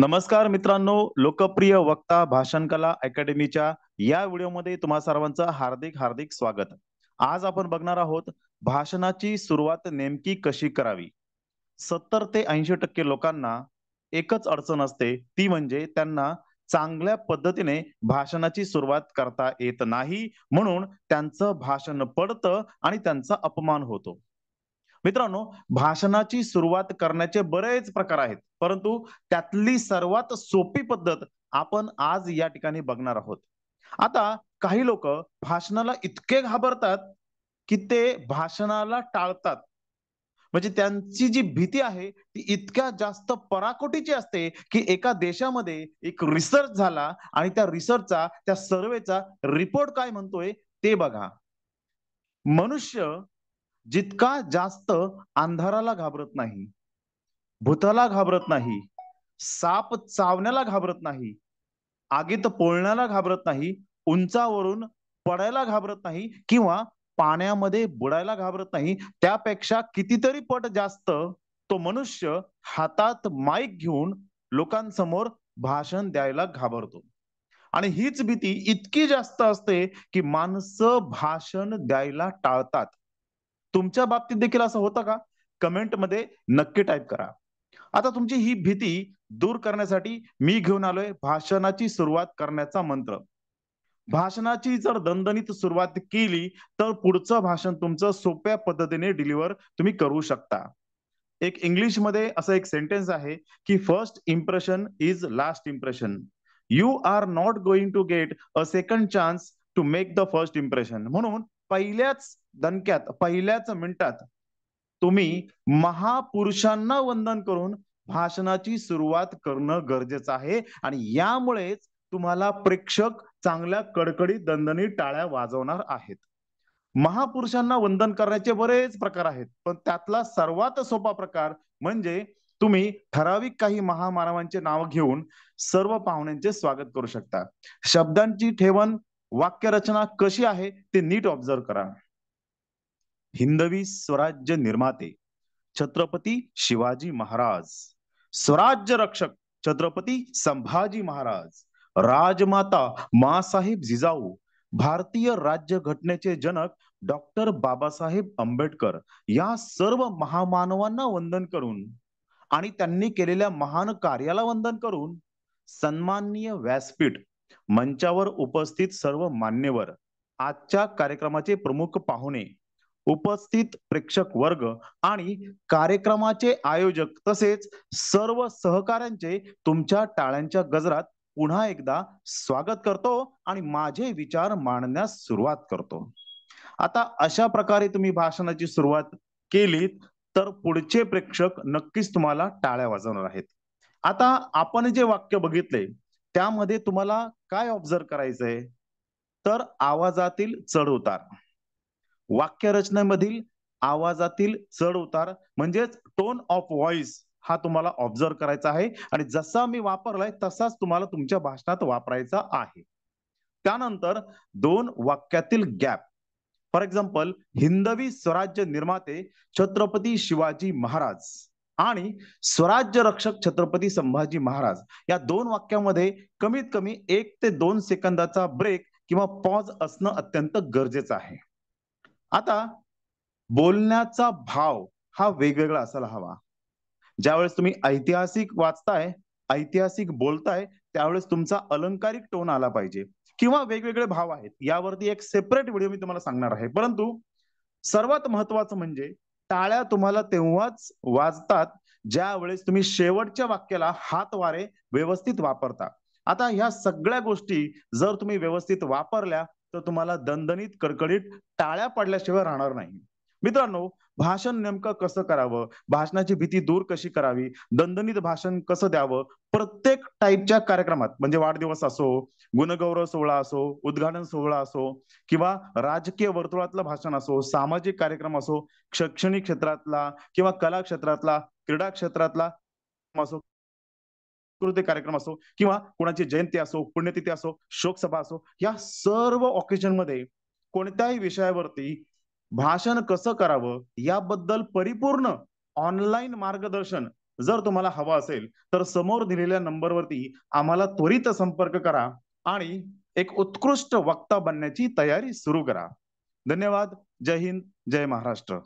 नमस्कार मित्रांनो लोकप्रिय वक्ता भाषण कला अकॅडमीच्या या व्हिडिओमध्ये तुम्हा सर्वांचं हार्दिक हार्दिक स्वागत आज आपण बघणार आहोत भाषणाची सुरुवात नेमकी कशी करावी सत्तर ते ऐंशी टक्के लोकांना एकच अडचण असते ती म्हणजे त्यांना चांगल्या पद्धतीने भाषणाची सुरुवात करता येत नाही म्हणून त्यांचं भाषण पडतं आणि त्यांचा अपमान होतो मित्रांनो भाषणाची सुरुवात करण्याचे बरेच प्रकार आहेत परंतु त्यातली सर्वात सोपी पद्धत आपण आज या ठिकाणी बघणार आहोत आता काही लोक भाषणाला इतके घाबरतात की ते भाषणाला टाळतात म्हणजे त्यांची जी भीती आहे ती इतक्या जास्त पराकोटीची असते की एका देशामध्ये एक रिसर्च झाला आणि त्या रिसर्चचा त्या सर्वेचा रिपोर्ट काय म्हणतोय ते बघा मनुष्य जितका जास्त अंधाराला घाबरत नाही भूताला घाबरत नाही साप चावण्याला घाबरत नाही आगीत पोळण्याला घाबरत नाही उंचावरून पडायला घाबरत नाही किंवा पाण्यामध्ये बुडायला घाबरत नाही त्यापेक्षा कितीतरी पट जास्त तो मनुष्य हातात माईक घेऊन लोकांसमोर भाषण द्यायला घाबरतो आणि हीच भीती इतकी जास्त असते की माणसं भाषण द्यायला टाळतात तुमच्या बाबतीत देखील असं होतं का कमेंट मध्ये नक्की टाईप करा आता तुमची ही भीती दूर करण्यासाठी मी घेऊन आलोय भाषणाची सुरुवात करण्याचा मंत्र भाषणाची जर दणदणीत सुरुवात केली तर पुढचं भाषण तुमचं सोप्या पद्धतीने डिलिव्हर तुम्ही करू शकता एक इंग्लिश मध्ये असं एक सेंटेन्स आहे की first impression is last impression you are not going to get a second chance to make the first impression म्हणून पहिल्याच दणक्यात पहिल्याच मिनिटात तुम्ही महापुरुषांना वंदन करून भाषणाची सुरुवात करणं गरजेचं आहे आणि यामुळेच तुम्हाला प्रेक्षक चांगल्या कडकडी दणदणी टाळ्या वाजवणार आहेत महापुरुषांना वंदन करण्याचे बरेच प्रकार आहेत पण त्यातला सर्वात सोपा प्रकार म्हणजे तुम्ही ठराविक काही महामानवांचे नाव घेऊन सर्व पाहुण्यांचे स्वागत करू शकता शब्दांची ठेवण वाक्यरचना कशी आहे ते नीट ऑब्झर्व करा हिंदवी स्वराज्य निर्माते छत्रपती शिवाजी महाराज स्वराज्य रक्षक छत्रपती संभाजी महाराज राजमाता मासाहेब जिजाऊ भारतीय राज्य घटनेचे जनक डॉक्टर बाबासाहेब आंबेडकर या सर्व महामानवांना वंदन करून आणि त्यांनी केलेल्या महान कार्याला वंदन करून सन्माननीय व्यासपीठ मंचावर उपस्थित सर्व मान्यवर आजच्या कार्यक्रमाचे प्रमुख पाहुणे उपस्थित प्रेक्षक वर्ग आणि कार्यक्रमाचे आयोजक तसेच सर्व सहकाऱ्यांचे तुमच्या टाळ्यांच्या गजरात पुन्हा एकदा स्वागत करतो आणि माझे विचार मांडण्यास सुरुवात करतो आता अशा प्रकारे तुम्ही भाषणाची सुरुवात केलीत तर पुढचे प्रेक्षक नक्कीच तुम्हाला टाळ्या वाजवणार आहेत आता आपण जे वाक्य बघितले त्यामध्ये तुम्हाला काय ऑब्झर्व करायचंय तर आवाजातील चढ उतार मधील आवाजातील चढ उतार म्हणजेच टोन ऑफ व्हॉइस हा तुम्हाला ऑब्झर्व करायचा आहे आणि जसा मी वापरलाय तसाच तुम्हाला तुमच्या भाषणात वापरायचा आहे त्यानंतर दोन वाक्यातील gap for example Hindavi Swarajya निर्माते छत्रपती शिवाजी महाराज आणि स्वराज्य रक्षक छत्रपती संभाजी महाराज या दोन वाक्यामध्ये कमीत कमी एक ते दोन सेकंदाचा ब्रेक किंवा पॉज असणं अत्यंत गरजेचं आहे आता बोलण्याचा भाव हा वेगवेगळा असायला हवा ज्यावेळेस तुम्ही ऐतिहासिक वाचताय ऐतिहासिक बोलताय त्यावेळेस तुमचा अलंकारिक टोन आला पाहिजे किंवा वेगवेगळे भाव आहेत यावरती एक सेपरेट व्हिडिओ मी तुम्हाला सांगणार आहे परंतु सर्वात महत्वाचं म्हणजे टाळ्या तुम्हाला तेव्हाच वाजतात ज्या वेळेस तुम्ही शेवटच्या वाक्याला हातवारे व्यवस्थित वापरता आता ह्या सगळ्या गोष्टी जर तुम्ही व्यवस्थित वापरल्या तर तुम्हाला दणदणीत कडकडीत टाळ्या पडल्याशिवाय राहणार नाही मित्रांनो भाषण नेमकं कसं करावं भाषणाची भीती दूर कशी करावी दणदणीत भाषण कसं द्यावं प्रत्येक टाईपच्या कार्यक्रमात म्हणजे वाढदिवस असो गुणगौरव सोहळा असो उद्घाटन सोहळा असो किंवा राजकीय वर्तुळातलं भाषण असो सामाजिक कार्यक्रम असो शैक्षणिक क्षेत्रातला किंवा कला क्षेत्रातला क्रीडा क्षेत्रातला असो सांस्कृतिक कार्यक्रम असो किंवा कोणाची जयंती असो पुण्यतिथी असो शोकसभा असो या सर्व ऑकेजन मध्ये कोणत्याही विषयावरती भाषण कसं करावं याबद्दल परिपूर्ण ऑनलाईन मार्गदर्शन जर तुम्हाला हवं असेल तर समोर दिलेल्या नंबरवरती आम्हाला त्वरित संपर्क करा आणि एक उत्कृष्ट वक्ता बनण्याची तयारी सुरू करा धन्यवाद जय हिंद जय महाराष्ट्र